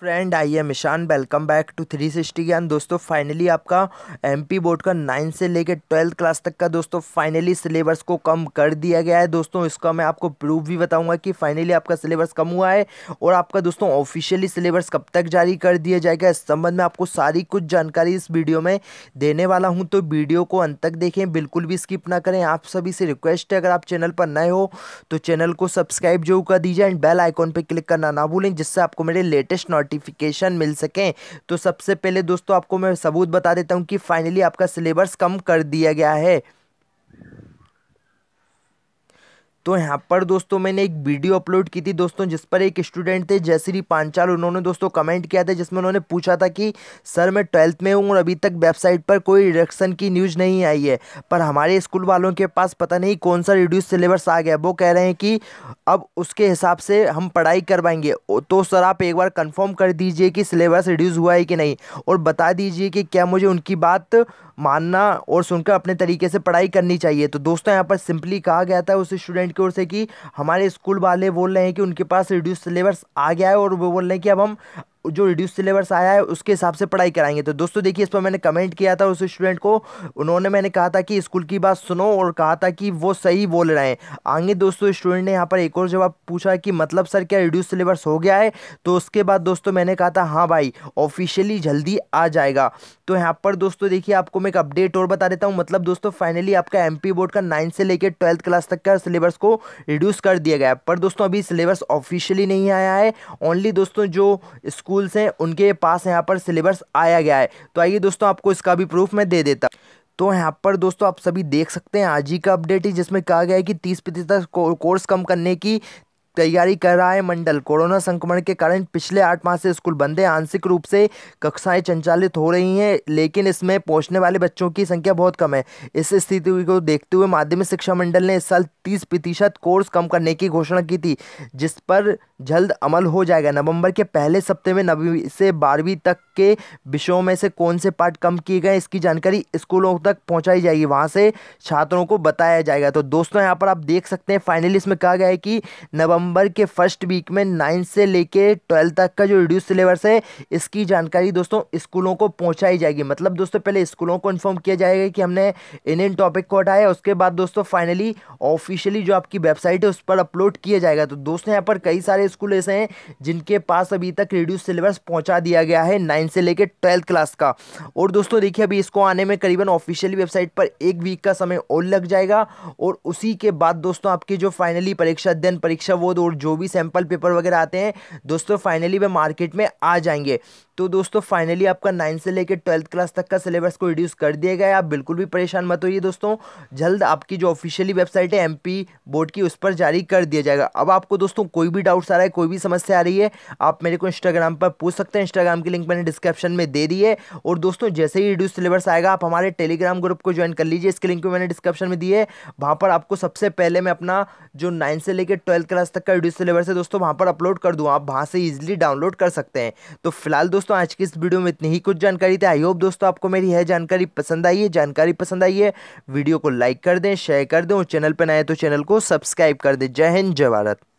friend I am Ishaan welcome back to three sixty Gyan दोस्तों finally आपका MP board का ninth से लेकर ट्वेल्थ क्लास तक का दोस्तों फाइनली सिलेबस को कम कर दिया गया है दोस्तों इसका मैं आपको प्रूफ भी बताऊंगा कि फाइनली आपका सिलेबस कम हुआ है और आपका दोस्तों ऑफिशियली सिलेबस कब तक जारी कर दिया जाएगा इस संबंध में आपको सारी कुछ जानकारी इस वीडियो में देने वाला हूँ तो वीडियो को अंत तक देखें बिल्कुल भी स्किप ना करें आप सभी से रिक्वेस्ट है अगर आप चैनल पर नए हो तो चैनल को सब्सक्राइब जरूर कर दीजिए एंड बेल आइकॉन पर क्लिक करना ना भूलें जिससे आपको मेरे लेटेस्ट नोटिफिकेशन मिल सकें तो सबसे पहले दोस्तों आपको मैं सबूत बता देता हूँ कि फाइनली आपका सिलेबस कम कर दिया गया है तो यहाँ पर दोस्तों मैंने एक वीडियो अपलोड की थी दोस्तों जिस पर एक स्टूडेंट थे जयश्री पांचाल उन्होंने दोस्तों कमेंट किया था जिसमें उन्होंने पूछा था कि सर मैं ट्वेल्थ में हूँ और अभी तक वेबसाइट पर कोई रिडक्शन की न्यूज़ नहीं आई है पर हमारे स्कूल वालों के पास पता नहीं कौन सा रिड्यूस सिलेबस आ गया वो कह रहे हैं कि अब उसके हिसाब से हम पढ़ाई करवाएंगे तो सर आप एक बार कन्फर्म कर दीजिए कि सिलेबस रिड्यूस हुआ है कि नहीं और बता दीजिए कि क्या मुझे उनकी बात मानना और सुनकर अपने तरीके से पढ़ाई करनी चाहिए तो दोस्तों यहाँ पर सिंपली कहा गया था उस स्टूडेंट की ओर से कि हमारे स्कूल वाले बोल रहे हैं कि उनके पास रिड्यूस सिलेबस आ गया है और वो बोल रहे हैं कि अब हम जो रिड्यूस सिलेबस आया है उसके हिसाब से पढ़ाई कराएंगे तो दोस्तों देखिए इस पर मैंने कमेंट किया था उस स्टूडेंट को उन्होंने मैंने कहा था कि स्कूल की बात सुनो और कहा था कि वो सही बोल रहे हैं आगे दोस्तों स्टूडेंट ने यहाँ पर एक और जवाब पूछा कि मतलब सर क्या रिड्यूस सिलेबस हो गया है तो उसके बाद दोस्तों मैंने कहा था हाँ भाई ऑफिशियली जल्दी आ जाएगा तो यहाँ पर दोस्तों देखिए आपको मैं एक अपडेट और बता देता हूँ मतलब दोस्तों फाइनली आपका एम बोर्ड का नाइन्थ से लेकर ट्वेल्थ क्लास तक का सिलेबस को रिड्यूस कर दिया गया पर दोस्तों अभी सिलेबस ऑफिशियली नहीं आया है ओनली दोस्तों जो स्कूल स्कूल्स हैं उनके पास यहाँ पर सिलेबस आया गया है तो आइए दोस्तों आपको इसका भी प्रूफ मैं दे देता तो यहाँ पर दोस्तों आप सभी देख सकते हैं आज ही का अपडेट ही जिसमें कहा गया है कि तीस प्रतिशत कोर्स कम करने की तैयारी कर रहा है मंडल कोरोना संक्रमण के कारण पिछले आठ माह से स्कूल बंद है आंशिक रूप से कक्षाएं संचालित हो रही हैं लेकिन इसमें पहुंचने वाले बच्चों की संख्या बहुत कम है इस स्थिति को देखते हुए माध्यमिक शिक्षा मंडल ने इस साल तीस प्रतिशत कोर्स कम करने की घोषणा की थी जिस पर जल्द अमल हो जाएगा नवंबर के पहले सप्ते में नवी से बारहवीं तक के विषयों में से कौन से पार्ट कम किए गए इसकी जानकारी स्कूलों तक पहुंचाई जाएगी वहां से छात्रों को बताया जाएगा तो दोस्तों यहाँ पर आप देख सकते हैं फाइनली इसमें कहा गया है कि नवंबर दिसंबर के फर्स्ट वीक में नाइन्थ से लेके ट्वेल्थ तक का जो रिड्यूस सिलेबस है इसकी जानकारी दोस्तों स्कूलों को पहुंचाई जाएगी मतलब दोस्तों पहले स्कूलों को इन्फॉर्म किया जाएगा कि हमने इन इन टॉपिक को हटाया उसके बाद दोस्तों फाइनली ऑफिशियली जो आपकी वेबसाइट है उस पर अपलोड किया जाएगा तो दोस्तों यहाँ पर कई सारे स्कूल ऐसे हैं जिनके पास अभी तक रिड्यूस सिलेबस पहुँचा दिया गया है नाइन्थ से लेकर ट्वेल्थ क्लास का और दोस्तों देखिए अभी इसको आने में करीबन ऑफिशियली वेबसाइट पर एक वीक का समय और लग जाएगा और उसी के बाद दोस्तों आपकी जो फाइनली परीक्षा अध्ययन परीक्षा वो शोध और जो भी सैंपल पेपर वगैरह आते हैं दोस्तों फाइनली वे मार्केट में आ जाएंगे तो दोस्तों फाइनली आपका नाइन्थ से लेकर ट्वेल्थ क्लास तक का सिलेबस को रिड्यूस कर दिया गया आप बिल्कुल भी परेशान मत होइए दोस्तों जल्द आपकी जो ऑफिशियली वेबसाइट है एमपी बोर्ड की उस पर जारी कर दिया जाएगा अब आपको दोस्तों कोई भी डाउट्स आ रहा है कोई भी समस्या आ रही है आप मेरे को इंस्टाग्राम पर पूछ सकते हैं इंस्टाग्राम की लिंक मैंने डिस्क्रिप्शन में दे दी है और दोस्तों जैसे ही रिड्यूस सिलेबस आएगा आप हमारे टेलीग्राम ग्रुप को ज्वाइन कर लीजिए इसके लिंक भी मैंने डिस्क्रिप्शन में दी है वहाँ पर आपको सबसे पहले मैं अपना जो नाइन्थ से लेकर ट्वेल्थ क्लास तक का वीडियो सिलेबस है दोस्तों वहाँ पर अपलोड कर दूँ आप वहाँ से ईजिली डाउनलोड कर सकते हैं तो फिलहाल दोस्तों आज की इस वीडियो में इतनी ही कुछ जानकारी थी आई होप दोस्तों आपको मेरी यह जानकारी पसंद आई है जानकारी पसंद आई है वीडियो को लाइक कर दें शेयर कर दें और चैनल पर नए तो चैनल को सब्सक्राइब कर दें जय हिंद जय भारत